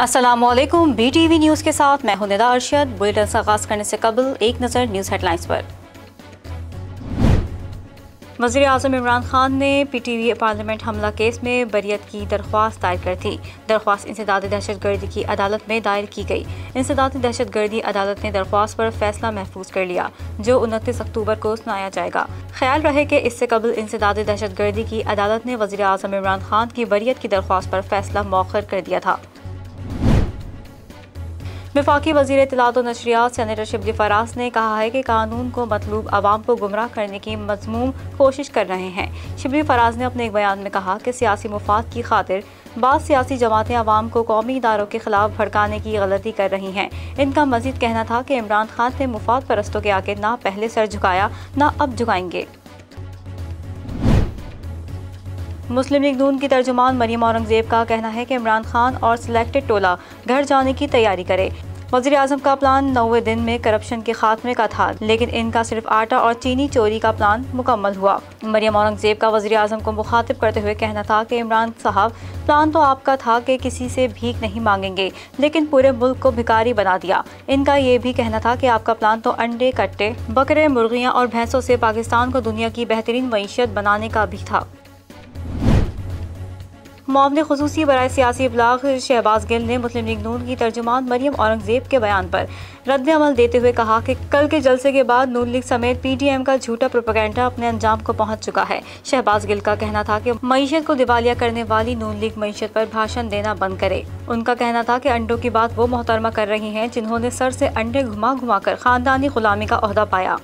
Aslam B T V news के साथ मैं हूं निदा अरशद बुलेटिन से आगाज़ करने से कबल एक नज़र न्यूज़ हेडलाइंस पर वजी अजम इमरान खान ने पी टी वी पार्लियामेंट हमला केस में बरीत की दरख्वास्त दायर कर दी दरख्वास्त इंसदाद दहशत गर्दी की अदालत में दायर की गई इंसदाद दहशत गर्दी अदालत ने दरख्वास्त पर फैसला महफूज कर लिया जो उनतीस अक्टूबर को सुनाया जाएगा ख्याल रहे कि इससे कबल इंसदाद दहशत गर्दी की अदालत ने वजी अजम इमरान खान की बरीत की दरख्वास्त पर फैसला मौखर कर दिया था विफाकी वजीर तलात नशरियात सैनिटर शिबली फराज ने कहा है कि कानून को मतलूब आवाम को गुमराह करने की मजमूम कोशिश कर रहे हैं शिबली फराज ने अपने एक बयान में कहा कि सियासी मफाद की खातिर बाद सियासी जमातें आवाम को कौमी इदारों के खिलाफ भड़काने की गलती कर रही हैं इनका मजीद कहना था कि इमरान खान ने मुफाद परस्तों के आगे ना पहले सर झुकाया ना अब झुकाएंगे मुस्लिम लीग नून की तर्जुमान मरीम औरंगजेब का कहना है कि इमरान खान और सिलेक्टेड टोला घर जाने की तैयारी करे वजी अजम का प्लान नौवे दिन में करप्शन के खात्मे का था लेकिन इनका सिर्फ आटा और चीनी चोरी का प्लान मुकम्मल हुआ मरियम औरंगजेब का वजी अजम को मुखातिब करते हुए कहना था कि इमरान साहब प्लान तो आपका था कि किसी से भीख नहीं मांगेंगे लेकिन पूरे मुल्क को भिकारी बना दिया इनका ये भी कहना था कि आपका प्लान तो अंडे कट्टे बकरे मुर्गियाँ और भैंसों से पाकिस्तान को दुनिया की बेहतरीन मीशत बनाने का भी था मामले खसूसी बरए सियासी इबलाग शहबाज गिल ने मुस्लिम लीग नून की तर्जुमान मरियम औरंगजेब के बयान पर रद्दमल देते हुए कहा कि कल के जलसे के बाद नून लीग समेत पी टी एम का झूठा प्रोपागेंडा अपने अंजाम को पहुँच चुका है शहबाज गिल का कहना था कि मीशत को दिवालिया करने वाली नून लीग मीशत पर भाषण देना बंद करे उनका कहना था कि अंडों की बात वो मोहतरमा कर रही हैं जिन्होंने सर से अंडे घुमा घुमा कर खानदानी गुलामी का अहदा पाया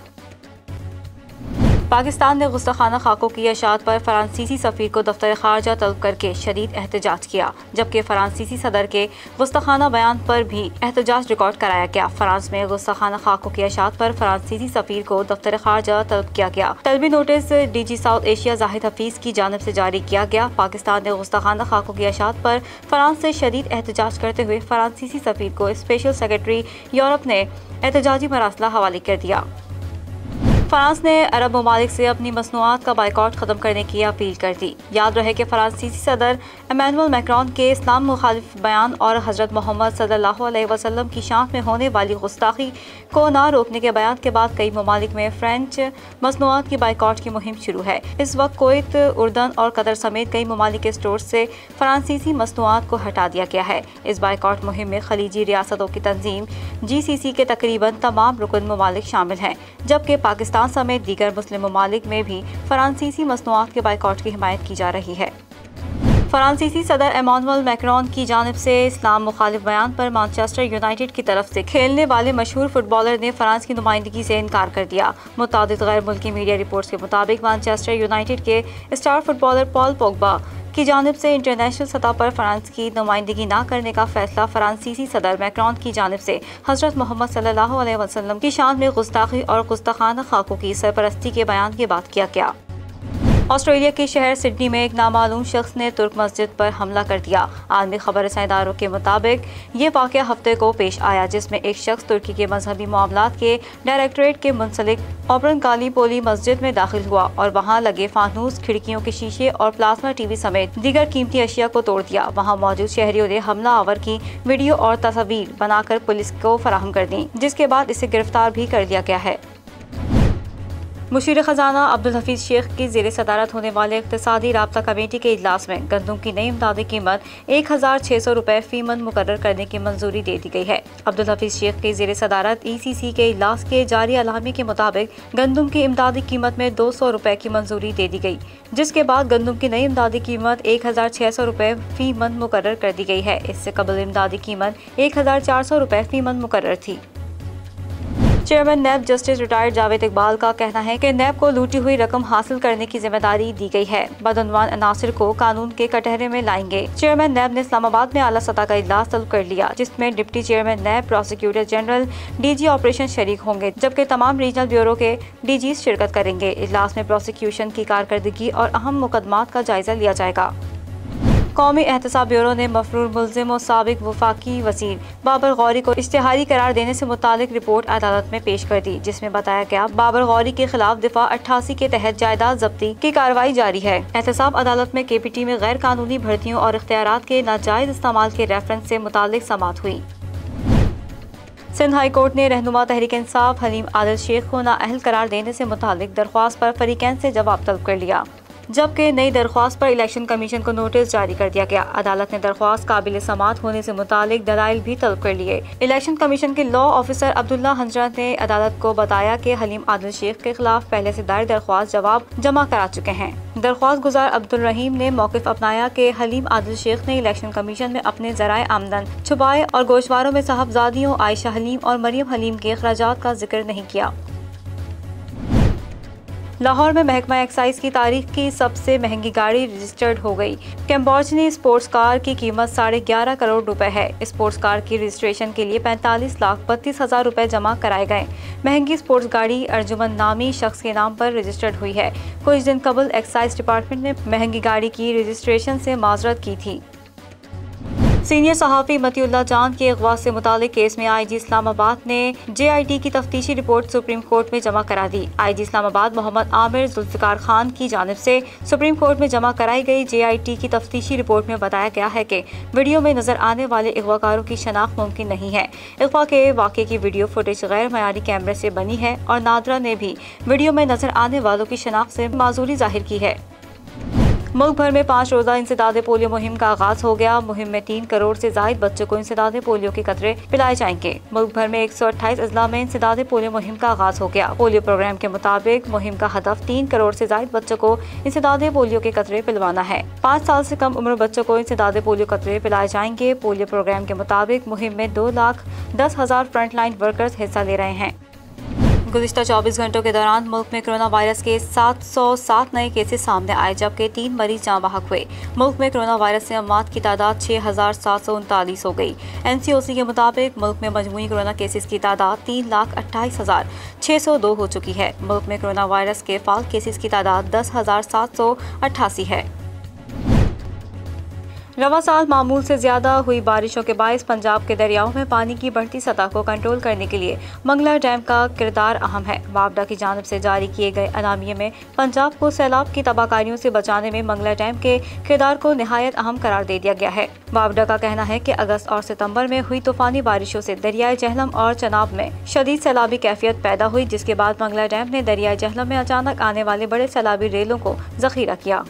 पाकिस्तान ने गुस्ताखाना खाकों की अशात पर फ्रांसीसी सफ़ीर को दफ्तर खारजा तलब करके शदीद एहतजाज किया जबकि फ्रांसीसी सदर के गुस्ताखाना बयान पर भी एहतजाज रिकॉर्ड कराया गया फ्रांस में गुस्ताखाना खाकों की अशात पर फ्रांसीसी सफ़ीर को दफ्तर खारजा तलब किया गया तलबी notice D G South Asia Zahid Hafeez की जानब से जारी किया गया पाकिस्तान ने गुस्ताखाना खाकों की अशात पर फ्रांस से शदीद एहतजाज करते हुए फ्रांसीसी सफ़ीर को स्पेशल सेक्रेटरी यूरोप ने एहतजाजी मरासला हवाले कर दिया फ्रांस ने अरब ममालिक से अपनी मसनूआत का बाइकआउट ख़त्म करने की अपील कर दी याद रहे कि फ्रांसीसी सदर एमानुअल मैक्रॉन के इस्लाम मुखालिफ बयान और हज़रत मोहम्मद सल्ला वसलम की शान में होने वाली गुस्ताखी को न रोकने के बयान के बाद कई ममालिक में फ्रेंच मसनूआत की बाइकआउट की मुहिम शुरू है इस वक्त कोत उर्दन और कतर समेत कई ममालिक के स्टोर से फ्रांसीसी मसनूआत को हटा दिया गया है इस बाइकॉट मुहिम में खलीजी रियासतों की तंजीम जी सी सी के तकरीबन तमाम रुकन ममालिक शामिल हैं जबकि पाकिस्तान ईरान समेत दीगर मुस्लिम ममालिक में भी फ्रांसीसी मसनूआत के बाइकआउट की हिमायत की जा रही है फ्रांसीसी सदर एमानुअल मैक्रॉन की जानब से इस्लाम मुखालिफ बयान पर मानचेस्टर यूनाइटेड की तरफ से खेलने वाले मशहूर फुटबॉलर ने फ्रांस की नुमाइंदगी से इनकार कर दिया मुताद गैर मुल्की मीडिया रिपोर्ट्स के मुताबिक मानचेस्टर यूनाइटेड के स्टार फुटबॉलर पॉल पोगबा की जानब से इंटरनेशनल सतह पर फ्रांस की नुमाइंदगी ना करने का फैसला फ्रांसीसी सदर मैक्रॉन की जानब से हजरत मोहम्मद सल्लल्लाहु अलैहि वसल्लम की शान में गुस्ताखी और गुस्ताखाना खाकों की सरपरस्ती के बयान के बाद किया गया ऑस्ट्रेलिया के शहर सिडनी में एक नामालूम शख्स ने तुर्क मस्जिद पर हमला कर दिया आलमी खबर इदारों के मुताबिक ये वाक़ हफ्ते को पेश आया जिसमें एक शख्स तुर्की के मजहबी मामला के डायरेक्टोरेट के मुंसलिक ओबरन काली पोली मस्जिद में दाखिल हुआ और वहाँ लगे फानूस खिड़कियों के शीशे और प्लाज्मा टीवी समेत दीगर कीमती अशिया को तोड़ दिया वहाँ मौजूद शहरियों ने हमला आवर की वीडियो और तस्वीर बनाकर पुलिस को फराहम कर दी जिसके बाद इसे गिरफ्तार भी कर लिया गया है मुशीर ख़जाना अब्दुल हफ़ीज़ शेख की जेर सदारत होने वाले इकतदी रबता कमेटी के अजलास में गंदम की नई इमदादी कीमत एक हज़ार छः सौ रुपये फ़ी मंद मुकर करने की मंजूरी दे दी गई है हफीज शेख की जेर सदारत ई सी सी के अजलास के जारी अलामी के मुताबिक गंदम की इमदादी कीमत में दो सौ रुपये की मंजूरी दे दी गई जिसके बाद गंदम की नई इमदादी कीमत एक हज़ार छः सौ रुपये फ़ी मंद मुकर कर दी गई है इससे कबल इमदादी कीमत एक हज़ार चार सौ रुपये फ़ी मंद मुकर थी chairman NAB justice retired Javed Iqbal का कहना है कि नैब को लूटी हुई रकम हासिल करने की जिम्मेदारी दी गई है बदनवान अनासर को कानून के कटहरे में लाएंगे चेयरमैन नैब ने इस्लामाबाद में आला सतह का इजलास तलब कर लिया जिसमें deputy chairman NAB prosecutor general DG operation शरीक होंगे जबकि तमाम रीजनल ब्यूरो के डीजी शिरकत करेंगे इजलास में प्रोसिक्यूशन की कारकर्दगी और अहम मुकदमा का जायजा लिया जाएगा कौमी एहतसाब ब्यूरो ने मफरूर मुलजिम और सबक वफाकी वसीम बाबर गौरी को इश्तहारी करार देने से मुतक रिपोर्ट अदालत में पेश कर दी जिसमें बताया गया बाबर गौरी के खिलाफ दिफा अट्ठासी के तहत जायदाद जब्ती की कार्रवाई जारी है एहतसाब अदालत में के पी टी में गैर कानूनी भर्तियों और इख्तियार के नाजायज इस्तेमाल के रेफरेंस ऐसी मुतल समात हुई सिंध हाई कोर्ट ने रहनुमा तहरीक इंसाफ हलीम आदिल शेख को नाअहल करार देने से मुतक दरख्वास्त पर फरीकैन से जवाब तलब कर लिया जबकि नई दरख्वास्त पर इलेक्शन कमीशन को नोटिस जारी कर दिया गया अदालत ने दरख्वास्त काबिल समात होने से मुतालिक दलाइल भी तलब कर लिए इलेक्शन कमीशन के लॉ ऑफिसर अब्दुल्ला हंजरत ने अदालत को बताया कि हलीम आदिल शेख के खिलाफ पहले से दायर दरख्वास्त जवाब जमा करा चुके हैं दरख्वास्त गुजार अब्दुल रहीम ने मौकफ अपनाया कि हलीम आदिल शेख ने इलेक्शन कमीशन में अपने जराये आमदन छुपाए और गोशवारों में साहबजादियों आयशा हलीम और मरियम हलीम के अखराज का जिक्र नहीं किया लाहौर में महकमा एक्साइज की तारीख की सबसे महंगी गाड़ी रजिस्टर्ड हो गई कैम्बोज स्पोर्ट्स कार की कीमत साढ़े ग्यारह करोड़ रुपए है स्पोर्ट्स कार की रजिस्ट्रेशन के लिए पैंतालीस लाख बत्तीस हजार रुपए जमा कराए गए महंगी स्पोर्ट्स गाड़ी अर्जुमन नामी शख्स के नाम पर रजिस्टर्ड हुई है कुछ दिन कबल एक्साइज डिपार्टमेंट ने महंगी गाड़ी की रजिस्ट्रेशन से माजरत की थी सीनियर सहाफ़ी मतियुल्ला जान के अगवा से मुतल केस में आई जी इस्लामाबाद ने जे आई टी की तफ्तीशी रिपोर्ट सुप्रीम कोर्ट में जमा करा दी आई जी इस्लामाबाद मोहम्मद आमिर जुल्फ़िकार खान की जानब से सुप्रीम कोर्ट में जमा कराई गई जे आई टी की तफ्तीशी रिपोर्ट में बताया गया है कि वीडियो में नजर आने वाले अगवाकारों की शनाख्त मुमकिन नहीं है अगवा के वाक़े की वीडियो फुटेज गैर मैारी कैमरे से बनी है और नादरा ने भी वीडियो में नजर आने वालों की शनाख्त से माजूरी जाहिर की है मुल्क भर में पाँच रोजा इंसदाद पोलियो मुहिम का आगाज हो गया मुहिम में तीन करोड़ ऐसी जायद बच्चों को इंसदाद पोलियो के कतरे पिलाए जाएंगे मुल्क भर में एक सौ अट्ठाईस अजला में इंसदाद पोलियो मुहिम का आगाज हो गया पोलियो प्रोग्राम के मुताबिक मुहिम का हदफ तीन करोड़ ऐसी जायद बच्चों को इंसदाद पोलियो के कतरे पिलवाना है पाँच साल ऐसी कम उम्र बच्चों को इंसदाद पोलियो कतरे पिलाए जाएंगे पोलियो प्रोग्राम के मुताबिक मुहिम में दो लाख दस हजार फ्रंट लाइन वर्कर्स हिस्सा ले रहे हैं गुजशत 24 घंटों के दौरान मुल्क में कोरोना वायरस के 707 नए केसेस सामने आए जबकि तीन मरीज जहाँ बहक हुए मुल्क में कोरोना वायरस से अमवात की तादाद छः हज़ार सात सौ उनतालीस हो गई एन सी ओ सी के मुताबिक मुल्क में मजमू कोरोना केसेस की तादाद तीन लाख अट्ठाईस हज़ार छः सौ दो हो चुकी है मुल्क में कोरोना वायरस के फाल केसेस की तादाद दस हज़ार सात सौ अट्ठासी है रवा साल मामूल से ज़्यादा हुई बारिशों के बायस पंजाब के दरियाओं में पानी की बढ़ती सतह को कंट्रोल करने के लिए मंगला डैम का किरदार अहम है मावडा की जानब से जारी किए गए अनामिये में पंजाब को सैलाब की तबाहकारियों से बचाने में मंगला डैम के किरदार को नहायत अहम करार दे दिया गया है मावडा का कहना है की अगस्त और सितम्बर में हुई तूफानी बारिशों ऐसी दरियाए जहलम और चनाब में शदीद सैलाबी कैफियत पैदा हुई जिसके बाद मंगला डैम ने दरियाए जहलम में अचानक आने वाले बड़े सैलाबी रेलों को जखीरा किया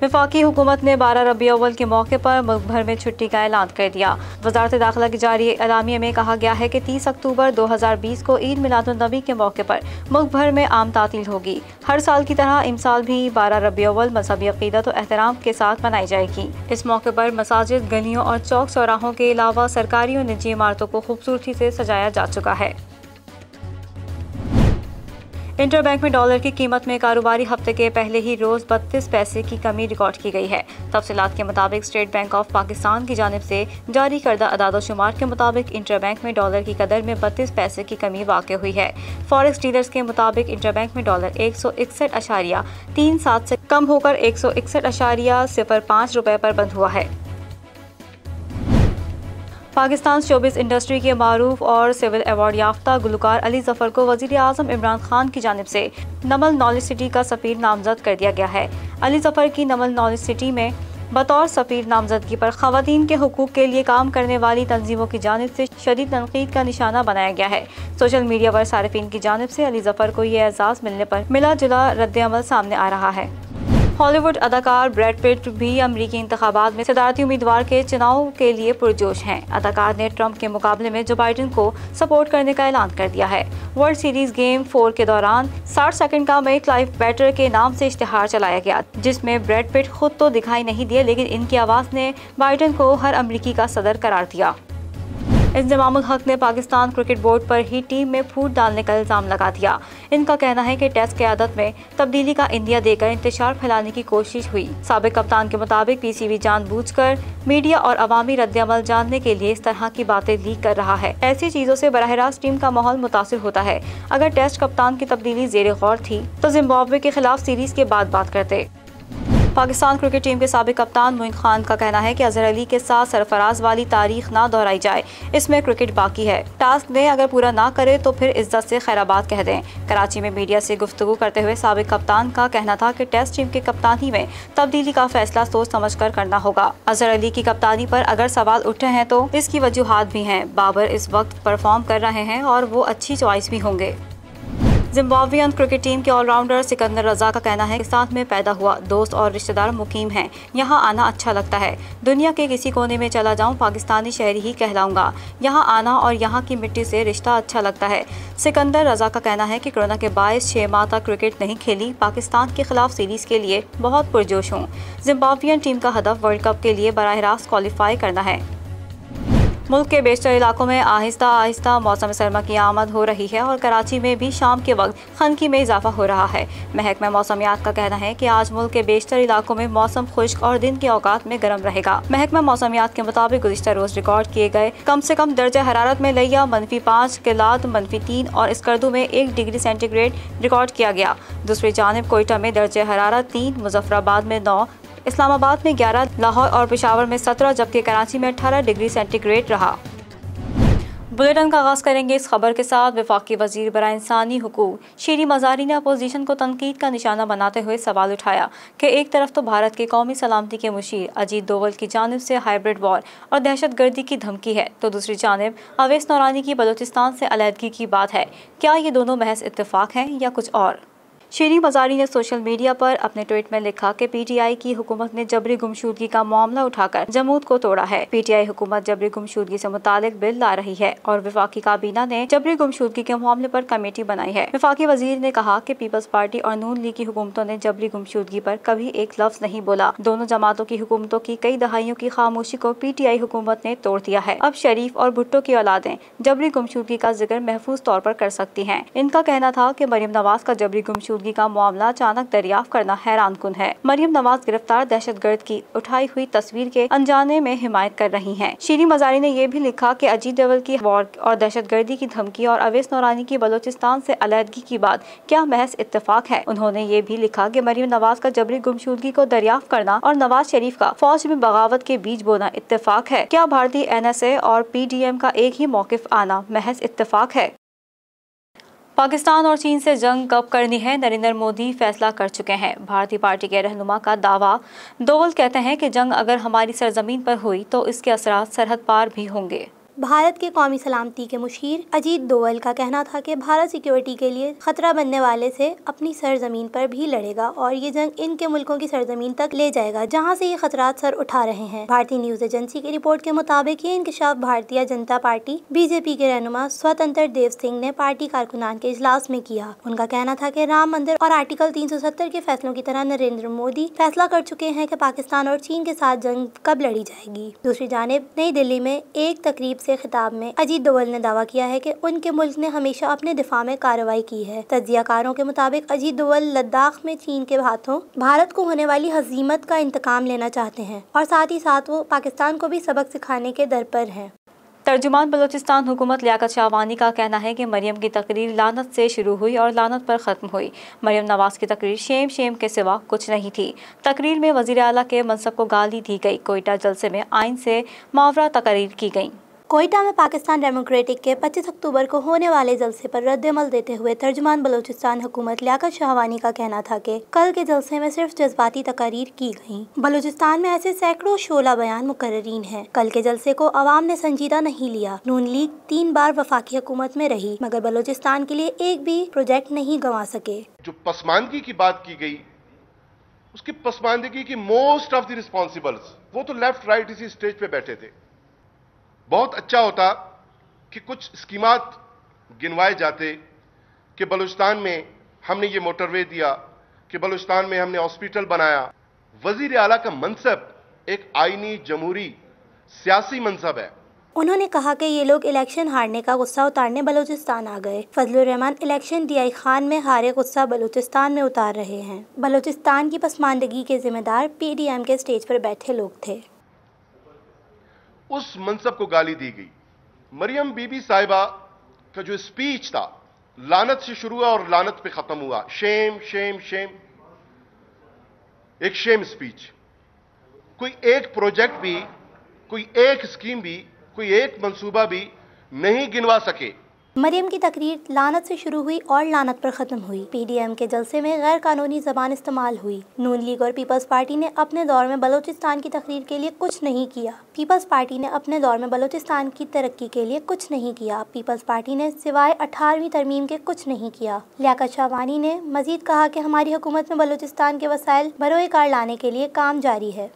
विफाकी हुकूमत ने बारह रबी अव्वल के मौके पर मुल्क भर में छुट्टी का ऐलान कर दिया वजारत दाखिला की जारी अलामी में कहा गया है कि तीस अक्टूबर दो हजार बीस को ईद मिलादुलनबी के मौके पर मुल्क भर में आम तातील होगी हर साल की तरह साल भी बारह रबी अव्वल मजहबी अकीदत और एहतराम के साथ मनाई जाएगी इस मौके पर मसाजिद गलियों और चौक चौराहों के अलावा सरकारी और निजी इमारतों को खूबसूरती से सजाया जा चुका है इंटरबैंक में डॉलर की कीमत में कारोबारी हफ्ते के पहले ही रोज बत्तीस पैसे की कमी रिकॉर्ड की गई है तफसीत के मुताबिक स्टेट बैंक ऑफ पाकिस्तान की जानब से जारी करदा अदादोशुमार के मुताबिक इंटरबैंक में डॉलर की कदर में बत्तीस पैसे की कमी वाक़ हुई है फॉरेक्स डीलर्स के मुताबिक इंटर बैंक में डॉलर एक सौ इकसठ अशारिया तीन सात से कम होकर एक सौ इकसठ अशारिया सिफर पाँच रुपये पर बंद हुआ है पाकिस्तान शोबिस इंडस्ट्री के मरूफ और सिविल अवार्ड याफ्ता गुलकार अली जफर को वजीर अजम इमरान खान की जानब से नमल नॉलेज सिटी का सफ़ीर नामजद कर दिया गया है अली जफर की नमल नॉलेज सिटी में बतौर सफ़ीर नामजदगी पर खातन के हकूक़ के लिए काम करने वाली तनजीमों की जानब से शदीद तनकीद का निशाना बनाया गया है सोशल मीडिया पर सार्फिन की जानब से अली जफर को यह एजाज़ मिलने पर मिला जुला रद्द सामने आ रहा है हॉलीवुड अदाकार ब्रैड पिट भी अमरीकी इंतबात में सदारती उम्मीदवार के चुनाव के लिए पुरजोश हैं अदाकार ने ट्रंप के मुकाबले में जो बाइडन को सपोर्ट करने का ऐलान कर दिया है वर्ल्ड सीरीज गेम फोर के दौरान साठ सेकंड का मेक लाइफ बैटर के नाम से इश्तहार चलाया गया जिसमें ब्रेड पिट खुद तो दिखाई नहीं दिए लेकिन इनकी आवाज़ ने बाइडन को हर अमरीकी का सदर करार दिया इंजमाम हक ने पाकिस्तान क्रिकेट बोर्ड पर ही टीम में फूट डालने का इल्ज़ाम लगा दिया इनका कहना है कि टेस्ट की आदत में तब्दीली का इंडिया देकर इंतजार फैलाने की कोशिश हुई सबक कप्तान के मुताबिक पीसीबी जानबूझकर मीडिया और अवामी रद्दमल जानने के लिए इस तरह की बातें लीक कर रहा है ऐसी चीज़ों से बरह रास्त टीम का माहौल मुतासर होता है अगर टेस्ट कप्तान की तब्दीली जेर गौर थी तो जिम्बाब्वे के खिलाफ सीरीज के बाद बात करते पाकिस्तान क्रिकेट टीम के सबक कप्तान मोइन खान का कहना है कि अजहर अली के साथ सरफराज वाली तारीख ना दोहराई जाए इसमें क्रिकेट बाकी है टास्क में अगर पूरा ना करे तो फिर इज्जत से खैराबाद कह दें कराची में मीडिया से गुफ्तु करते हुए सबक कप्तान का कहना था कि टेस्ट टीम के कप्तानी में तब्दीली का फैसला सोच समझ कर करना होगा अजहर अली की कप्तानी पर अगर सवाल उठे हैं तो इसकी वजूहत भी हैं बाबर इस वक्त परफॉर्म कर रहे हैं और वो अच्छी चॉइस भी होंगे जिम्बाबियन क्रिकेट टीम के ऑलराउंडर सिकंदर रजा का कहना है कि साथ में पैदा हुआ दोस्त और रिश्तेदार मुकीम हैं यहाँ आना अच्छा लगता है दुनिया के किसी कोने में चला जाऊँ पाकिस्तानी शहरी ही कहलाऊंगा यहाँ आना और यहाँ की मिट्टी से रिश्ता अच्छा लगता है सिकंदर रजा का कहना है कि कोरोना के बायस छः माह तक क्रिकेट नहीं खेली पाकिस्तान के खिलाफ सीरीज के लिए बहुत पुरजोश हूँ जिम्बाबियन टीम का हदफ वर्ल्ड कप के लिए बरह रास्त क्वालिफाई करना है मुल्क के बेशतर इलाकों में आहिस्ता आहिस्ता मौसम सरमा की आमद हो रही है और कराची में भी शाम के वक्त खनकी में इजाफा हो रहा है महकमा मौसमियात का कहना है कि आज मुल्क के बेशतर इलाकों में मौसम खुश्क और दिन के औकात में गर्म रहेगा महकमा मौसमियात के मुताबिक गुजशत रोज रिकॉर्ड किए गए कम से कम दर्जा हरारत में लिया मनफी पाँच किलात मनफी तीन और स्कर्दू में एक डिग्री सेंटीग्रेड रिकॉर्ड किया गया दूसरी जानब कोयटा में दर्ज हरारत तीन मुजफ्फराबाद में नौ इस्लामाबाद में 11, लाहौर और पिशावर में 17 जबकि कराची में 18 डिग्री सेंटीग्रेड रहा बुलेटिन का आगाज़ करेंगे इस खबर के साथ विफाक वजीर बरा इंसानी हकूक शेरी मजारी ने अपोजिशन को तनकीद का निशाना बनाते हुए सवाल उठाया कि एक तरफ तो भारत के कौमी सलामती के मुशीर अजीत दोवल की जानब से हाइब्रिड वॉर और दहशत गर्दी की धमकी है तो दूसरी जानब अवेस नौरानी की बलोचिस्तान से अलीहदगी की बात है क्या ये दोनों महज इतफाक़ हैं या कुछ और शेरी मजारी ने सोशल मीडिया पर अपने ट्वीट में लिखा कि पीटीआई की हुकूमत ने जबरी गुमशुदगी का मामला उठाकर जमूद को तोड़ा है पीटीआई हुकूमत जबरी गुमशुदगी से मुतालिक बिल ला रही है और विफाकी काबीना ने जबरी गुमशुदगी के मामले पर कमेटी बनाई है विफाकी वजीर ने कहा कि पीपल्स पार्टी और नून लीग की हुकूमतों ने जबरी गुमशुदगी पर कभी एक लफ्ज नहीं बोला दोनों जमातों की हुकूमतों की कई दहाइयों की खामोशी को पीटीआई हुकूमत ने तोड़ दिया है अब शरीफ और भुट्टो की औलादें जबरी गुमशुदगी का जिक्र महफूज तौर पर कर सकती है इनका कहना था की मरीम नवाज का जबरी गुमशुदगी मौजूदगी का मामला अचानक दरियाफ्त करना हैरान कन है मरियम नवाज गिरफ्तार दहशत गर्द की उठाई हुई तस्वीर के अनजाने में हिमायत कर रही है शीरी मजारी ने यह भी लिखा की अजीत डवल की वॉर और दहशत गर्दी की धमकी और अवेस नौरानी की बलोचिस्तान ऐसी अलहदगी की बात क्या महज इतफाक है उन्होंने ये भी लिखा की मरियम नवाज का जबरी गुमशुदगी को दरियाफ्त करना और नवाज शरीफ का फौज में बगावत के बीच बोना इतफाक है क्या भारतीय एन एस ए और पी डी एम का एक ही मौकफ आना महज इतफाक है पाकिस्तान और चीन से जंग कब करनी है नरेंद्र मोदी फैसला कर चुके हैं भारतीय पार्टी के रहनुमा का दावा दोवल कहते हैं कि जंग अगर हमारी सरजमीन पर हुई तो इसके असरा सरहद पार भी होंगे भारत के कौमी सलामती के मुशीर अजीत दोवल का कहना था कि भारत सिक्योरिटी के लिए खतरा बनने वाले से अपनी सरजमीन पर भी लड़ेगा और ये जंग इनके मुल्कों की सरजमीन तक ले जाएगा जहाँ से ये खतरा सर उठा रहे हैं भारतीय न्यूज एजेंसी की रिपोर्ट के मुताबिक ये इंकशाफ भारतीय जनता पार्टी बीजेपी के रहनुमा स्वतंत्र देव सिंह ने पार्टी कारकुनान के इजलास में किया उनका कहना था की राम मंदिर और आर्टिकल तीन के फैसलों की तरह नरेंद्र मोदी फैसला कर चुके हैं की पाकिस्तान और चीन के साथ जंग कब लड़ी जाएगी दूसरी जानब नई दिल्ली में एक तकरीब ऐसी से खिताब में अजीत दोवल ने दावा किया है कि उनके मुल्क ने हमेशा अपने दिफा में कार्रवाई की है तजियाकारों के मुताबिक अजीत दोवल लद्दाख में चीन के हाथों भारत को होने वाली हजीमत का इंतकाम लेना चाहते हैं और साथ ही साथ वो पाकिस्तान को भी सबक सिखाने के दर पर हैं तर्जुमान बलोचिस्तान हुकूमत लियाकत शाहवानी का कहना है कि मरियम की तकरीर लानत से शुरू हुई और लानत पर ख़त्म हुई मरियम नवाज की तकरीर शेम शेम के सिवा कुछ नहीं थी तकरीर में वजीर अला के मनसब को गाली दी गई कोयटा जलसे में आइन से मावरा तकरीर की गई कोयटा में पाकिस्तान डेमोक्रेटिक के 25 अक्टूबर को होने वाले जलसे पर रद्दमल देते हुए तर्जमान बलूचिस्तान हुकूमत लियाकत शाहवानी का कहना था कि कल के जलसे में सिर्फ जज्बाती तकारीर की गई बलूचिस्तान में ऐसे सैकड़ों शोला बयान मुकर्रीन है कल के जलसे को आवाम ने संजीदा नहीं लिया नून लीग तीन बार वफाकी हुकूमत में रही मगर बलोचिस्तान के लिए एक भी प्रोजेक्ट नहीं गंवा सके जो पसमानगी की बात की गयी उसकी पसमानदगी की मोस्ट ऑफ द वो तो लेफ्ट राइट इसी स्टेज पे बैठे थे बहुत अच्छा होता कि कुछ स्कीमात गिनवाए जाते कि बलूचिस्तान में हमने ये मोटरवे दिया कि बलूचिस्तान में हमने हॉस्पिटल बनाया वजीर अला का मनसब एक आइनी जमहूरी सियासी मनसब है उन्होंने कहा कि ये लोग इलेक्शन हारने का गुस्सा उतारने बलूचिस्तान आ गए फजल रहमान इलेक्शन डीआई खान में हारे गुस्सा बलूचिस्तान में उतार रहे हैं बलूचिस्तान की पसमानदगी के जिम्मेदार एम के स्टेज पर बैठे लोग थे उस मनसब को गाली दी गई मरियम बीबी साहिबा का जो स्पीच था लानत से शुरू हुआ और लानत पे खत्म हुआ शेम शेम शेम एक शेम स्पीच कोई एक प्रोजेक्ट भी कोई एक स्कीम भी कोई एक मंसूबा भी नहीं गिनवा सके मरियम की तकरीर लानत से शुरू हुई और लानत पर ख़त्म हुई पीडीएम के जलसे में गैर कानूनी जबान इस्तेमाल हुई नून लीग और पीपल्स पार्टी ने अपने दौर में बलोचिस्तान की तकरीर के लिए कुछ नहीं किया पीपल्स पार्टी ने अपने दौर में बलोचिस्तान की तरक्की के लिए कुछ नहीं किया पीपल्स पार्टी ने सिवाय अठारहवीं तरमीम के कुछ नहीं किया लिया शाहवानी ने मजीद कहा कि हमारी हुकूमत में बलोचिस्तान के वसाइल बरोए कार लाने के लिए काम जारी है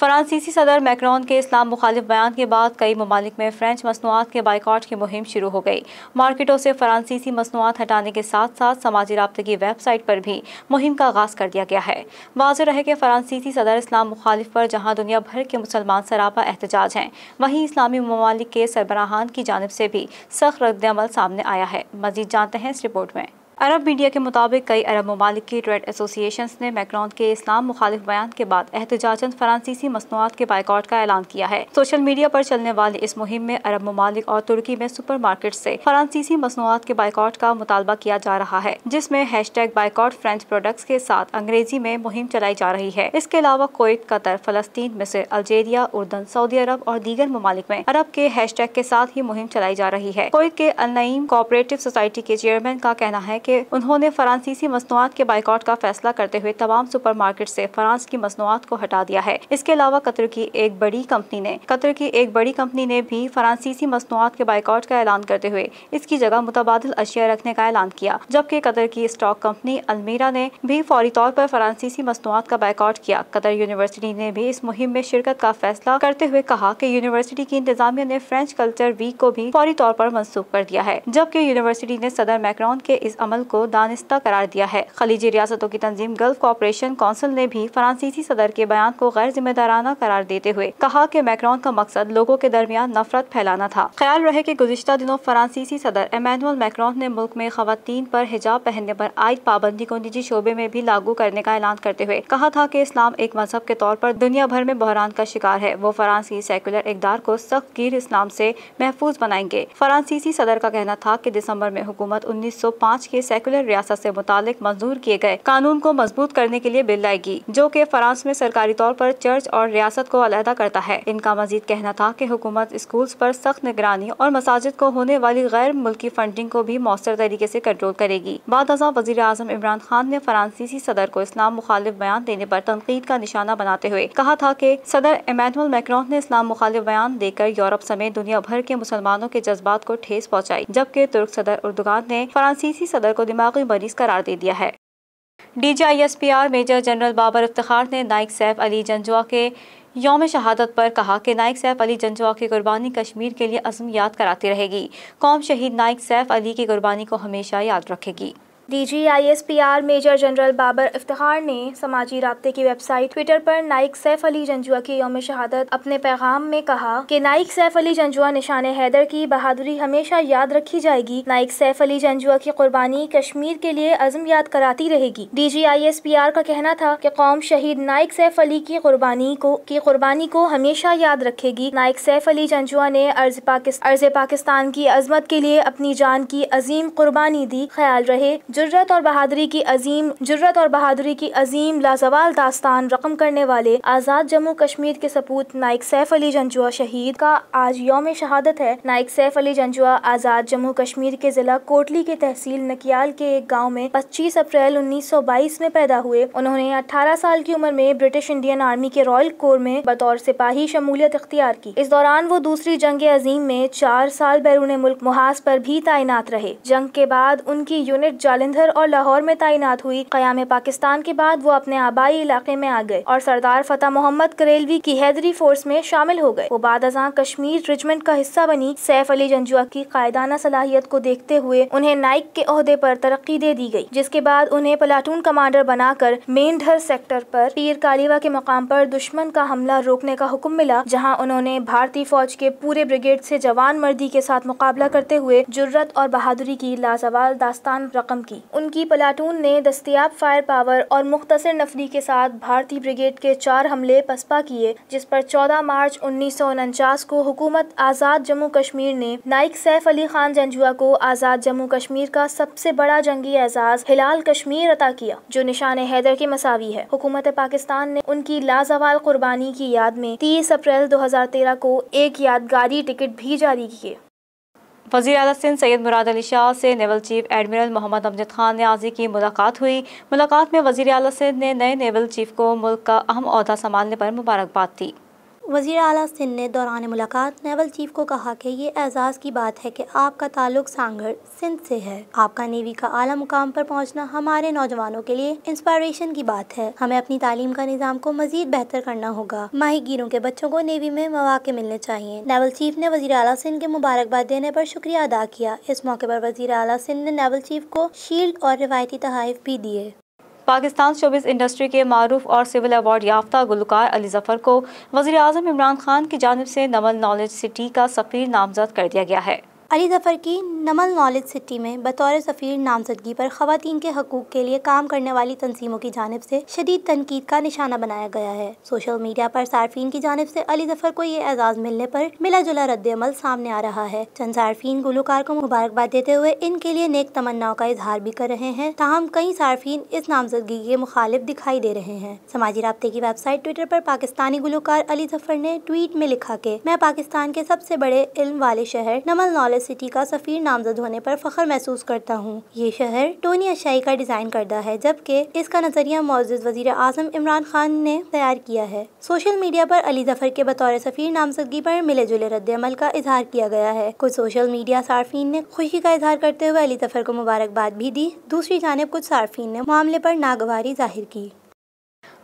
फ्रांसीसी सदर मैक्रॉन के इस्लाम मुखालिफ बयान के बाद कई ममालिक में फ्रेंच मसनूआत के बाइकाट की मुहिम शुरू हो गई मार्केटों से फ्रांसीसी मसनूआत हटाने के साथ साथ समाजी रबते की वेबसाइट पर भी मुहिम का आगाज कर दिया गया है वाज रहे कि फ्रांसीसी सदर इस्लाम मुखालिफ पर जहाँ दुनिया भर के मुसलमान सरापा एहतजाज हैं वहीं इस्लामी ममालिक के सरबराहान की जानब से भी सख्त रद्दमल सामने आया है मजीद जानते हैं इस रिपोर्ट में अरब मीडिया के मुताबिक कई अरब ममालिक ट्रेड एसोसिएशन ने मैक्रॉन के इस्लाम मुखालिफ बयान के बाद एहतजाजन फ्रांसीसी मसनूआत के बाइकआउट का ऐलान किया है सोशल मीडिया पर चलने वाली इस मुहिम में अरब ममालिक और तुर्की में सुपर मार्केट ऐसी फ्रांसीसी मसनूआत के बाइकआउट का मुतालबा किया जा रहा है जिसमे hashtag boycott French products के साथ अंग्रेजी में मुहिम चलाई जा रही है इसके अलावा कोयत कतर फलस्तीन मिस्र अल्जेरिया उर्दन सऊदी अरब और दीगर ममालिक में अरब के हैश टैग के साथ ही मुहिम चलाई जा रही है कोयत के अलनईम कोऑपरेटिव सोसाइटी के चेयरमैन का कहना है कि उन्होंने फ्रांसीसी मसनवाद के बाइकआउट का फैसला करते हुए तमाम सुपर मार्केट ऐसी फ्रांस की मसनूआत को हटा दिया है इसके अलावा कतर की एक बड़ी कंपनी ने कतर की एक बड़ी कंपनी ने भी फ्रांसीसी मसनवाद के बाइकआउट का ऐलान करते हुए इसकी जगह मुतबादल अशिया रखने का ऐलान किया जबकि कतर की स्टॉक कंपनी अलमीरा ने भी फौरी तौर पर फ्रांसीसी मसनवाद का बाइकआउट किया कतर यूनिवर्सिटी ने भी इस मुहिम में शिरकत का फैसला करते हुए कहा कि यूनिवर्सिटी की इंतजामिया ने फ्रेंच कल्चर वीक को भी फौरी तौर पर मनसूख कर दिया है जबकि यूनिवर्सिटी ने सदर मैक्रॉन के इस अमल अमल को दानिस्ता करार दिया है खलीजी रियासतों की तंजीम गल्फ कॉपरेशन कौंसिल ने भी फ्रांसीसी सदर के बयान को गैर जिम्मेदाराना करार देते हुए कहा कि मैक्रॉन का मकसद लोगों के दरमियान नफरत फैलाना था ख्याल रहे कि गुजशत दिनों फ्रांसीसी सदर एमानुअल मैक्रॉन ने मुल्क में खातन पर हिजाब पहनने पर आयद पाबंदी को निजी शोबे में भी लागू करने का ऐलान करते हुए कहा था कि इस्लाम एक मजहब के तौर पर दुनिया भर में बहरान का शिकार है वो फ्रांसी सेकुलर इकदार को सख्त गिर इस्लाम से महफूज बनाएंगे फ्रांसीसी सदर का कहना था कि दिसंबर में हुकूमत 1905 के सेकुलर रियासत से मुतालिक मंजूर किए गए कानून को मजबूत करने के लिए बिल लाएगी जो कि फ्रांस में सरकारी तौर पर चर्च और रियासत को अलहदा करता है इनका मजीद कहना था कि हुकूमत स्कूल्स पर सख्त निगरानी और मसाजिद को होने वाली गैर मुल्की फंडिंग को भी मौसर तरीके से कंट्रोल करेगी बाद हजा वजी अजम इमरान खान ने फ्रांसीसी सदर को इस्लाम मुखालिफ बयान देने पर तनकीद का निशाना बनाते हुए कहा था कि सदर इमानुअल मैक्रॉन ने इस्लाम मुखालिफ बयान देकर यूरोप समेत दुनिया भर के मुसलमानों के जज्बात को ठेस पहुँचाई जबकि तुर्क सदर उर्दगान ने फ्रांसीसी सदर को दिमागी मरीज करार दे दिया है D G I S P R major general Babar Iftikhar ने नाइक सैफ अली जंजुआ के योम शहादत पर कहा कि नाइक सैफ अली जंजुआ की कुर्बानी कश्मीर के लिए अज़म याद कराती रहेगी कौम शहीद नाइक सैफ अली की कुर्बानी को हमेशा याद रखेगी D G I S P R major general Babar Iftikhar ने समाजी रबते की वेबसाइट ट्विटर पर नाइक सैफ अली जंजुआ की योम शहादत अपने पैगाम में कहा कि नाइक सैफ अली जंजुआ निशान हैदर की बहादुरी हमेशा याद रखी जाएगी नाइक सैफ अली जंजुआ की कुर्बानी कश्मीर के लिए अजम याद कराती रहेगी D G I S P R का कहना था की कौम शहीद नाइक सैफ अली की कुर्बानी को की कुर्बानी को हमेशा याद रखेगी नाइक सैफ अली जंजुआ ने अर्ज पाकिस्तान अर्ज पाकिस्तान की अजमत के लिए अपनी जान की अजीम कुर्बानी दी ख्याल रहे जुर्रत और बहादुरी की अजीम जुर्रत और बहादुरी की अजीम लाजवाल दास्तान रकम करने वाले आज़ाद जम्मू कश्मीर के सपूत नाइक सैफ अली जंजुआ शहीद का आज योम शहादत है नाइक सैफ अली जंजुआ आज़ाद जम्मू कश्मीर के ज़िला कोटली के तहसील नकियाल के एक गाँव में पच्चीस अप्रैल उन्नीस सौ बाईस में पैदा हुए उन्होंने अठारह साल की उम्र में ब्रिटिश इंडियन आर्मी के रॉयल कोर में बतौर सिपाही शमूलियत इख्तियार की इस दौरान वो दूसरी जंग अजीम में चार साल बैरून मुल्क मुहाज पर भी तैनात रहे जंग के बाद उनकी यूनिट जाल जालंधर और लाहौर में तैनात हुई क्याम पाकिस्तान के बाद वो अपने आबाई इलाके में आ गए और सरदार फतेह मोहम्मद करेलवी की हैदरी फोर्स में शामिल हो गए वो बाद अजा कश्मीर रेजिमेंट का हिस्सा बनी सैफ अली जंजुआ की कायदाना सलाहियत को देखते हुए उन्हें नाइक के अहदे पर तरक्की दे दी गई जिसके बाद उन्हें प्लाटून कमांडर बनाकर मेन ढर सेक्टर पर पीर कालीवा के मकाम पर दुश्मन का हमला रोकने का हुक्म मिला जहां उन्होंने भारतीय फौज के पूरे ब्रिगेड से जवान मर्दी के साथ मुकाबला करते हुए जुर्रत और बहादुरी की लाजवाल दास्तान रकम की थी उनकी पलाटून ने दस्तियाब फायर पावर और मुख्तर नफरी के साथ भारतीय ब्रिगेड के चार हमले पसपा किए जिस पर 14 मार्च उन्नीस को हुकूमत आज़ाद जम्मू कश्मीर ने नाइक सैफ अली खान जंजुआ को आज़ाद जम्मू कश्मीर का सबसे बड़ा जंगी एजाज हिलाल कश्मीर अता किया जो निशान हैदर के मसावी है हुकूमत पाकिस्तान ने उनकी लाजवाल कुर्बानी की याद में तीस अप्रैल दो हजार तेरह को एक यादगारी टिकट भी जारी किए वजी अल सिंह सैद मुराद अली शाह से naval chief admiral Mohammad Amjad Khan Niazi की मुलाकात हुई मुलाकात में वजी अल सिंह ने नए नेवल चीफ को मुल्क का अहम अहदा संभालने पर मुबारकबाद दी वजीर अली सिंह ने दौरान मुलाकात नेवल चीफ को कहा कि ये एजाज़ की बात है कि आपका ताल्लुक सांगड़ सिंध से है आपका नेवी का आला मुकाम पर पहुंचना हमारे नौजवानों के लिए इंस्पायरेशन की बात है हमें अपनी तालीम का निज़ाम को मजीद बेहतर करना होगा गिरों के बच्चों को नेवी में मौाक़े मिलने चाहिए नेवल चीफ ने वजी अली सिंह के मुबारकबाद देने पर शुक्रिया अदा किया इस मौके पर वजी अली सिंह ने नेवल चीफ को शील्ड और रिवायती तहफ भी दिए पाकिस्तान शोबिस इंडस्ट्री के मरूफ और सिविल अवार्ड याफ्ता गुलकार अली जफर को वजी अजम इमरान खान की जानब से नवल नॉलेज सिटी का सफ़ीर नामजद कर दिया गया है अली ज़फ़र की नमल नॉलेज सिटी में बतौर सफ़ीर नामजदगी पर ख़वातीन के हकूक़ के लिए काम करने वाली तनसीमों की जानब से शदीद तनकीद का निशाना बनाया गया है सोशल मीडिया पर सार्फिन की जानब से अली ज़फ़र को ये एजाज़ मिलने पर मिला जुला रद्दमल सामने आ रहा है चंद सार्फिन गुलकार को मुबारकबाद देते हुए इनके लिए नेक तमन्नाओं का इजहार भी कर रहे हैं तहम कई सार्फिन इस नामजदगी के मुखालिफ दिखाई दे रहे हैं समाजी रबते की वेबसाइट ट्विटर पर पाकिस्तानी गुलकार अली ज़फ़र ने ट्वीट में लिखा के मैं पाकिस्तान के सबसे बड़े इल्म वाले शहर नमल नॉलेज सिटी का सफ़ीर नामजद होने पर फ़ख्र महसूस करता हूँ ये शहर टोनी अशाई का डिज़ाइन करता है जबकि इसका नज़रिया मौजूद वजीर आजम इमरान खान ने तैयार किया है सोशल मीडिया पर अली जफर के बतौर सफ़ीर नामजदगी पर मिले जुले रद्दमल का इजहार किया गया है कुछ सोशल मीडिया सार्फिन ने खुशी का इजहार करते हुए अली जफर को मुबारकबाद भी दी दूसरी जानब कुछ सार्फिन ने मामले पर नागवारी जाहिर की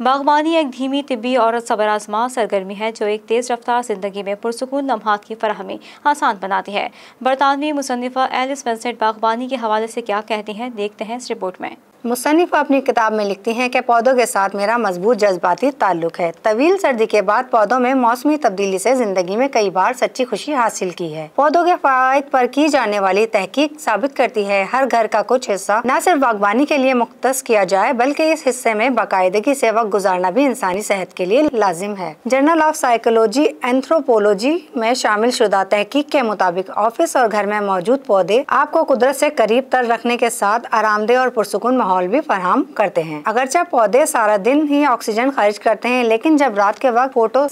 बागबानी एक धीमी तिब्बी और आजमा सरगर्मी है जो एक तेज़ रफ्तार जिंदगी में पुरसकून लम्हात की फरहमी आसान बनाती है बरतानवी मुसनफ़ा एलिस वेंसेट बागबानी के हवाले से क्या कहती हैं देखते हैं इस रिपोर्ट में मुसनफ़ अपनी किताब में लिखती हैं कि पौधों के साथ मेरा मजबूत जज्बाती ताल्लुक है तवील सर्दी के बाद पौधों में मौसमी तब्दीली से ज़िंदगी में कई बार सच्ची खुशी हासिल की है पौधों के फ़वाद पर की जाने वाली तहकीक साबित करती है हर घर का कुछ हिस्सा न सिर्फ बागबानी के लिए मुख्त किया जाए बल्कि इस हिस्से में बाकायदगी से वक्त गुजारना भी इंसानी सेहत के लिए लाजिम है जर्नल ऑफ साइकोलॉजी एंथ्रोपोलॉजी में शामिल शुदा तहकीक के मुताबिक ऑफिस और घर में मौजूद पौधे आपको कुदरत से करीब तर रखने के साथ आरामदेह और पुरसकून माहौल भी फराम करते हैं अगरचे पौधे सारा दिन ही ऑक्सीजन खर्च करते हैं लेकिन जब रात के वक्त फोटो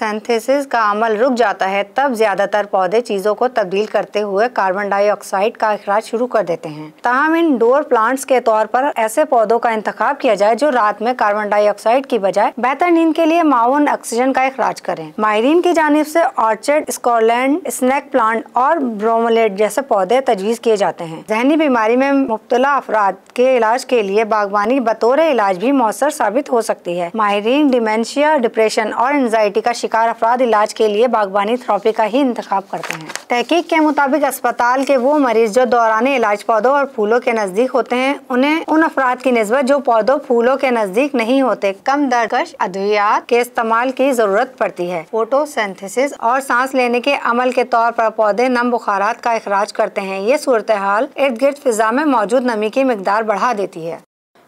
का अमल रुक जाता है तब ज्यादातर पौधे चीजों को तब्दील करते हुए कार्बन डाइऑक्साइड का अखराज शुरू कर देते हैं तहम इन डोर प्लांट्स के तौर पर ऐसे पौधों का इंतखब किया जाए जो रात में कार्बन डाइऑक्साइड की बजाय बेहतर नींद के लिए माउन ऑक्सीजन का अखराज करें माहरीन की जानब से ऑर्चर्ड स्कॉलैंड स्नैक प्लांट और ब्रोमोलेट जैसे पौधे तजवीज़ किए जाते हैं जहनी बीमारी में मुबतला अफराद के इलाज के लिए बागवानी बतौर इलाज भी मौसर साबित हो सकती है माहरीन डिमेंशिया डिप्रेशन और एनजाइटी का शिकार अफराद इलाज के लिए बागवानी थेरापी का ही इंतखा करते हैं तहकीक के मुताबिक अस्पताल के वो मरीज जो दौरान इलाज पौधों और फूलों के नज़दीक होते हैं उन्हें उन अफराद की नस्बत जो पौधों फूलों के नज़दीक नहीं होते कम दरकश अद्वियात के इस्तेमाल की जरूरत पड़ती है फोटोसेंथेसिस और सांस लेने के अमल के तौर पर पौधे नम बुखारात का अखराज करते हैं ये सूरत हाल इर्द गिर्द फिजा में मौजूद नमी की मकदार बढ़ा देती है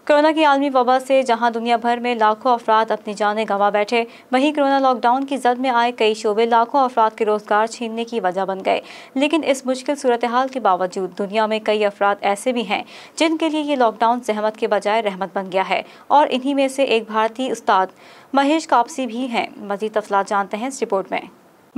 कोरोना की आलमी वबा से जहां दुनिया भर में लाखों अफराद अपनी जानें गंवा बैठे वहीं कोरोना लॉकडाउन की जद में आए कई शोबे लाखों अफराद के रोज़गार छीनने की वजह बन गए लेकिन इस मुश्किल सूरत हाल के बावजूद दुनिया में कई अफराद ऐसे भी हैं जिनके लिए ये लॉकडाउन जहमत के बजाय रहमत बन गया है और इन्हीं में से एक भारतीय उस्ताद महेश कापसी भी हैं मजीद तफसला जानते हैं इस रिपोर्ट में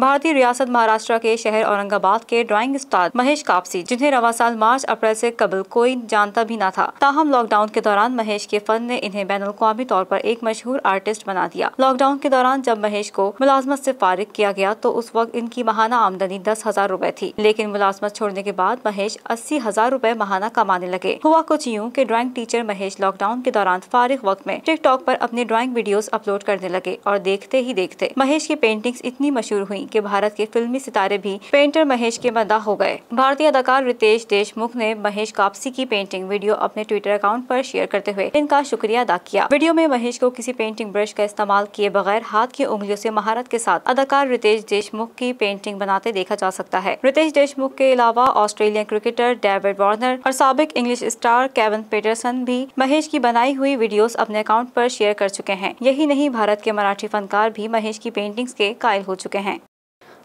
भारतीय रियासत महाराष्ट्र के शहर औरंगाबाद के ड्राइंग स्टार महेश कापसी जिन्हें रवा साल मार्च अप्रैल से कबल कोई जानता भी न था ताहम लॉकडाउन के दौरान महेश के फन ने इन्हें बैन अवी तौर पर एक मशहूर आर्टिस्ट बना दिया लॉकडाउन के दौरान जब महेश को मुलाजमत से फारिग किया गया तो उस वक्त इनकी महाना आमदनी दस हजार रूपए थी लेकिन मुलाजमत छोड़ने के बाद महेश अस्सी हजार रूपए महाना कमाने लगे हुआ कुछ यूँ की ड्राइंग टीचर महेश लॉकडाउन के दौरान फारिग वक्त में टिकटॉक आरोप अपने ड्राइंग वीडियो अपलोड करने लगे और देखते ही देखते महेश की पेंटिंग इतनी मशहूर हुई नहीं कि भारत के फिल्मी सितारे भी पेंटर महेश के मदा हो गए भारतीय अदाकार रितेश देशमुख ने महेश कापसी की पेंटिंग वीडियो अपने ट्विटर अकाउंट पर शेयर करते हुए इनका शुक्रिया अदा किया वीडियो में महेश को किसी पेंटिंग ब्रश का इस्तेमाल किए बगैर हाथ की उंगलियों से महारत के साथ अदाकार रितेश देशमुख की पेंटिंग बनाते देखा जा सकता है रितेश देशमुख के अलावा ऑस्ट्रेलियन क्रिकेटर डेविड वार्नर और सबक इंग्लिश स्टार केवन पीटरसन भी महेश की बनाई हुई वीडियो अपने अकाउंट आरोप शेयर कर चुके हैं यही नहीं भारत के मराठी फनकार भी महेश की पेंटिंग्स के कायल हो चुके हैं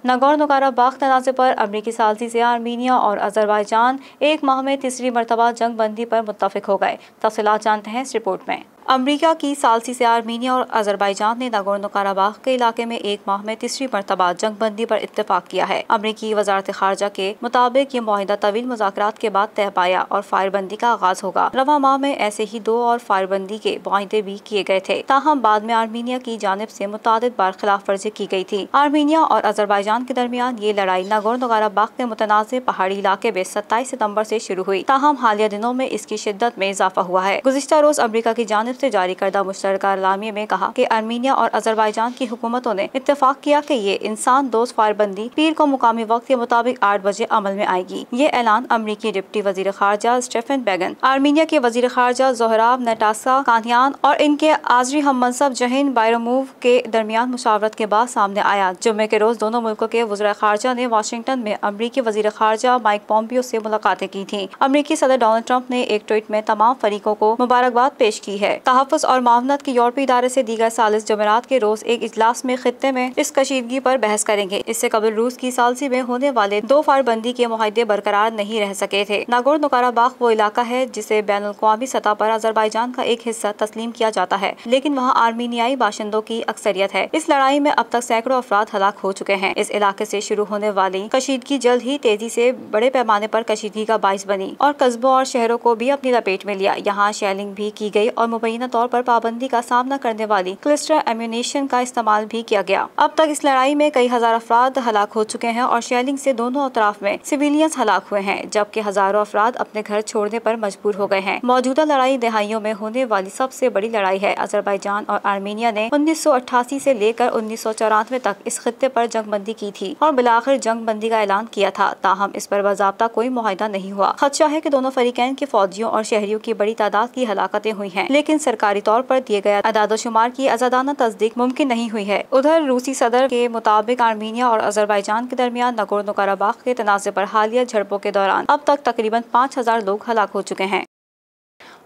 नगौर नगारा बाग तनाज़े पर अमरीकी सालसी से आर्मीनिया और अजरबैजान एक माह में तीसरी मरतबा जंग बंदी पर मुतफिक हो गए तफसलत जानते हैं इस रिपोर्ट में अमरीका की सालसी से आर्मीनिया और अजरबैजान ने नागोर्नो काराबाग के इलाके में एक माह में तीसरी मरतबा जंग बंदी पर इतफाक किया है अमरीकी वजारत खारजा के मुताबिक ये माहिदा तवील मुजाकर के बाद तय पाया और फायरबंदी का आगाज होगा रवा माह में ऐसे ही दो और फायरबंदी के माहे भी किए गए थे ताहम बाद में आर्मीनिया की जानब ऐसी मुताद बार खिलाफ वर्जी की गयी थी आर्मीनिया और अजरबैजान के दरमियान ये लड़ाई नागोर्नो काराबाग के मुतनाज़ पहाड़ी इलाके में सत्ताईस सितम्बर ऐसी शुरू हुई ताहम हालिया दिनों में इसकी शिद्दत में इजाफा हुआ है गुजशत रोज अमरीका की जानब से जारी करदा मुश्तर लामिये में कहा की आर्मीनिया और अजरबैजान की हुकूमतों ने इतफाक किया की ये इंसान दोस्त फायरबंदी पीर को मुकामी वक्त के मुताबिक आठ बजे अमल में आएगी ये ऐलान अमरीकी डिप्टी वजीर खारजा स्टेफन बैगन आर्मीनिया के वजीर खारजा जोहराब नटासा कानियान और इनके आजरी हम मनसब जहन बायरमूव के दरमियान मुशावरत के बाद सामने आया जुम्मे के रोज दोनों मुल्कों के वजरा खारजा ने वाशिंगटन में अमरीकी वजीर खारजा माइक पॉम्पियो से मुलाकातें की थी अमरीकी सदर डोनाल्ड ट्रंप ने एक ट्वीट में तमाम फरीकों को मुबारकबाद पेश की है तहफ़ और मामनत के यूरोपी इदारे से दीगर सालस जमेरात के रोज़ एक इजलास में खत्े में इस कशीदगी पर बहस करेंगे इससे कबल रूस की सालसी में होने वाले दो फारबंदी के माहदे बरकरार नहीं रह सके थे नागोर नकाराबाग वो इलाका है जिसे बैन अवी सतह पर जान का एक हिस्सा तस्लीम किया जाता है लेकिन वहाँ आर्मीनियाई बाशिंदों की अक्सरियत है इस लड़ाई में अब तक सैकड़ों अफराद हलाक हो चुके हैं इस इलाके से शुरू होने वाली कशीदगी जल्द ही तेजी से बड़े पैमाने पर कशीदगी का बायस बनी और कस्बों और शहरों को भी अपनी लपेट में लिया यहाँ शेलिंग भी की गई और मुबैया मुबैना तौर पर पाबंदी का सामना करने वाली क्लिस्टर एम्यूनेशन का इस्तेमाल भी किया गया अब तक इस लड़ाई में कई हजार अफराद हलाक हो चुके हैं और शेलिंग से दोनों अतराफ में सिविलियंस हलाक हुए हैं जबकि हजारों अफराद अपने घर छोड़ने पर मजबूर हो गए हैं मौजूदा लड़ाई दहाइयों में होने वाली सबसे बड़ी लड़ाई है अजरबैजान और आर्मीनिया ने 1988 से लेकर उन्नीस तक इस खत्े जंग जंगबंदी की थी और बिलाखिर जंगबंदी का ऐलान किया था ताहम इस पर बाबा कोई माहिदा नहीं हुआ खदशा है की दोनों फरीकैन के फौजियों और शहरियों की बड़ी तादाद की हलाकते हुई है लेकिन लेकिन सरकारी तौर पर दिए गए अदादोशुमार की आजादाना तस्दीक मुमकिन नहीं हुई है उधर रूसी सदर के मुताबिक आर्मीनिया और अजरबैजान के दरमियान नगोर्नो कराबाख के तनाजे पर हालिया झड़पों के दौरान अब तक तकरीबन पाँच हजार लोग हलाक हो चुके हैं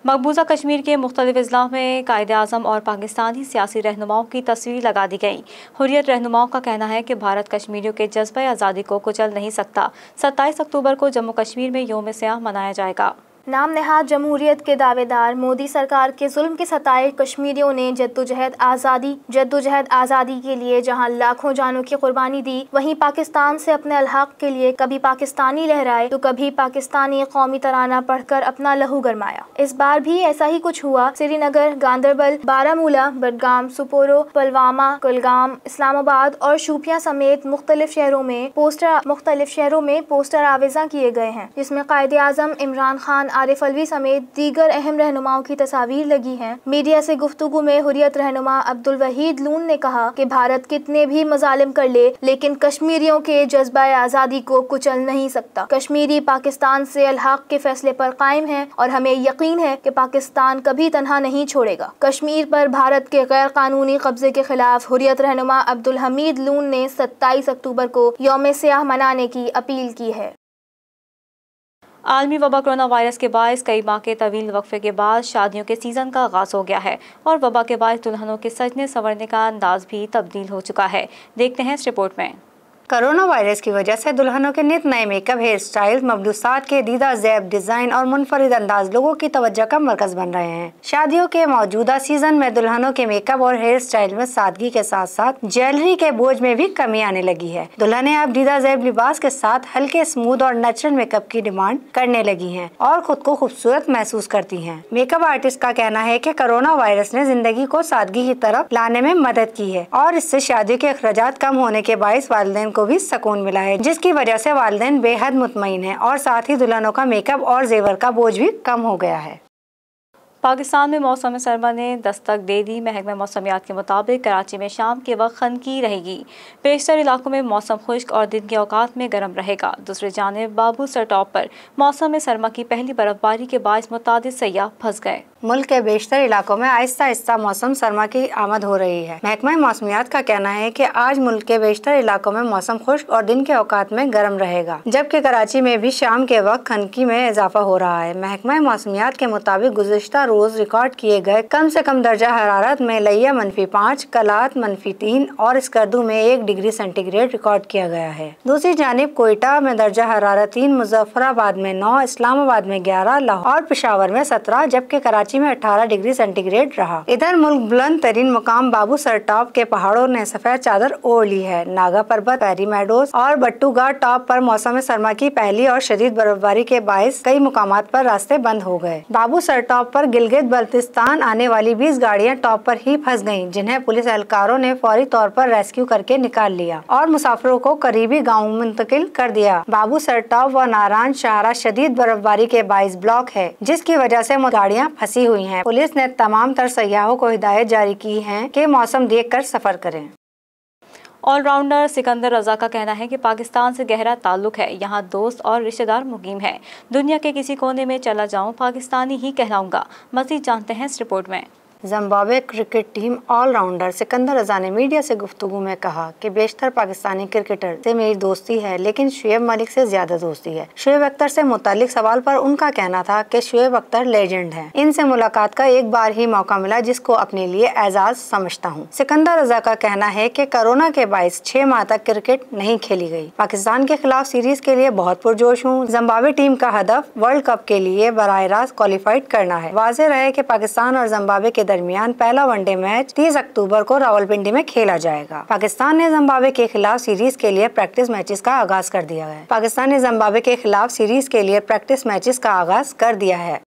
मकबूजा कश्मीर के मुख्तलिफ अजला में कायद अजम और पाकिस्तानी सियासी रहनुमाओं की तस्वीर लगा दी गई हुरियत रहनुमाओं का कहना है कि भारत कश्मीरियों के जज्बे आज़ादी को कुचल नहीं सकता सत्ताईस अक्टूबर को जम्मू कश्मीर में योम स्याह मनाया जाएगा नाम नहाद जमहूरियत के दावेदार मोदी सरकार के जुल्म के सताए कश्मीरियों ने जद्दोजहद आज़ादी जद्दोजहद आज़ादी के लिए जहां लाखों जानों की कुर्बानी दी वहीं पाकिस्तान से अपने अलहक के लिए कभी पाकिस्तानी लहराए तो कभी पाकिस्तानी कौमी तराना पढ़कर अपना लहू गरमाया इस बार भी ऐसा ही कुछ हुआ श्रीनगर गांधरबल बारामूला बडगाम सुपोरो पुलवामा कुलगाम इस्लामाबाद और शुपिया समेत मुख्तलिफ शहरों में पोस्टर मुख्तलिफ शहरों में पोस्टर आवेजा किए गए हैं जिसमे कायद अजम इमरान खान आरिफ अलवी समेत दीगर अहम रहनुमाओं की तस्वीर लगी हैं मीडिया से गुफ्तु में हुरियत रहनुमा अब्दुल वहीद लून ने कहा कि भारत कितने भी मजालिम कर ले, लेकिन कश्मीरियों के जज्बा आज़ादी को कुचल नहीं सकता कश्मीरी पाकिस्तान से अलहाक के फैसले पर कायम है और हमें यकीन है की पाकिस्तान कभी तनहा नहीं छोड़ेगा कश्मीर पर भारत के गैर कानूनी कब्जे के खिलाफ हुरियत रहनुमा अब्दुल हमीद लून ने सत्ताईस अक्टूबर को योम स्याह मनाने की अपील की है आलमी वबा कोरोना वायरस के बायस कई माह के तवील वक्फे के बाद शादियों के सीज़न का आगाज़ हो गया है और वबा के बायस दुल्हनों के सजने संवरने का अंदाज भी तब्दील हो चुका है देखते हैं इस रिपोर्ट में कोरोना वायरस की वजह से दुल्हनों के नित नए मेकअप हेयर स्टाइल मबलूसात के दीदा जैब डिजाइन और मुनफरद अंदाज लोगों की तवज्जो का मरकज बन रहे हैं शादियों के मौजूदा सीजन में दुल्हनों के मेकअप और हेयर स्टाइल में सादगी के साथ साथ ज्वेलरी के बोझ में भी कमी आने लगी है दुल्हने अब दीदा जैब लिबास के साथ हल्के स्मूद और नेचुरल मेकअप की डिमांड करने लगी है और खुद को खूबसूरत महसूस करती है मेकअप आर्टिस्ट का कहना है की कोरोना वायरस ने जिंदगी को सादगी की तरफ लाने में मदद की है और इससे शादियों के अखराज कम होने के बायस वालदेन को भी सुकून मिला है जिसकी वजह से वालदे बेहद मुतमिन है और साथ ही दुल्हनों का मेकअप और जेवर का बोझ भी कम हो गया है पाकिस्तान में मौसम सरमा ने दस्तक दे दी महकमा मौसमियात के मुताबिक कराची में शाम के वक्त खनकी रहेगी बेशतर इलाकों में मौसम खुश्क और दिन के अवकात में गर्म रहेगा दूसरी जानब बाबू सर टॉप पर मौसम सरमा की पहली बर्फबारी के बायस मुतद सयाह फंस गए मुल्क के बेशतर इलाकों में आहिस्ता आहिस्ता मौसम सरमा की आमद हो रही है महकमा मौसमियात का कहना है कि आज मुल्क के बेशतर इलाकों में मौसम खुश्क और दिन के औकात में गर्म रहेगा जबकि कराची में भी शाम के वक्त खनकी में इजाफा हो रहा है महकमा मौसमियात के मुताबिक गुजशत रोज रिकॉर्ड किए गए कम ऐसी कम दर्जा हरारत में लैया मनफी पाँच कलात मनफी तीन और स्कर्दू में एक डिग्री सेंटीग्रेड रिकॉर्ड किया गया है दूसरी जानब कोयटा में दर्जा हरारत तीन मुजफ्फराबाद में नौ इस्लामाबाद में ग्यारह लाहौर और पिशावर में सत्रह जबकि कराची कराची में 18 डिग्री सेंटीग्रेड रहा इधर मुल्क बुलंद तरीन मुकाम बाबू सरटॉप के पहाड़ों ने सफेद चादर ओढ़ ली है नागा पर्वत मेडोज और बट्टूगा टॉप पर मौसम सरमा की पहली और शदीद बर्फबारी के बायस कई मुकाम पर रास्ते बंद हो गए बाबू सरटॉप पर गिलगित बल्तिस्तान आने वाली बीस गाड़ियाँ टॉप पर ही फंस गयी जिन्हें पुलिस एहलकारों ने फौरी तौर पर रेस्क्यू करके निकाल लिया और मुसाफिरों को करीबी गाँव मुंतकिल कर दिया बाबू सरटॉप व नारायण शाहरा शदीद बर्फबारी के बाईस ब्लॉक है जिसकी वजह ऐसी गाड़ियाँ फंसी दी हुई हैं। पुलिस ने तमाम तर सयाहों को हिदायत जारी की है कि मौसम देख कर सफर करें ऑलराउंडर सिकंदर रजा का कहना है कि पाकिस्तान से गहरा ताल्लुक है यहाँ दोस्त और रिश्तेदार मुकीम है दुनिया के किसी कोने में चला जाऊँ पाकिस्तानी ही कहलाऊंगा मजीद जानते हैं इस रिपोर्ट में Zimbabwe cricket team allrounder Sikandar Raza ने मीडिया से गुफ्तगु में कहा कि बेशतर पाकिस्तानी क्रिकेटर से मेरी दोस्ती है लेकिन शुएब मलिक से ज्यादा दोस्ती है शुएब अख्तर से मुतालिक सवाल पर उनका कहना था कि शुएब अख्तर लेजेंड है इनसे मुलाकात का एक बार ही मौका मिला जिसको अपने लिए एजाज समझता हूँ सिकंदर रजा का कहना है की कोरोना के बायस छह माह तक क्रिकेट नहीं खेली गयी पाकिस्तान के खिलाफ सीरीज के लिए बहुत पुरजोश हूँ जम्बावे टीम का हदफ वर्ल्ड कप के लिए बर रास्त क्वालिफाइड करना है वाजह रहे की पाकिस्तान और जम्बावे के दरमियान पहला वनडे मैच 30 अक्टूबर को रावलपिंडी में खेला जाएगा पाकिस्तान ने जम्बावे के खिलाफ सीरीज के लिए प्रैक्टिस मैचेस का आगाज कर दिया है पाकिस्तान ने जम्बावे के खिलाफ सीरीज के लिए प्रैक्टिस मैचेस का आगाज कर दिया है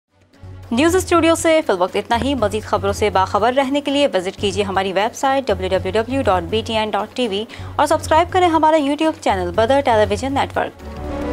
न्यूज स्टूडियो से फिल वक्त इतना ही मजीद खबरों से बाखबर रहने के लिए विजिट कीजिए हमारी वेबसाइट डब्ल्यू और सब्सक्राइब करें हमारा YouTube channel Badar television network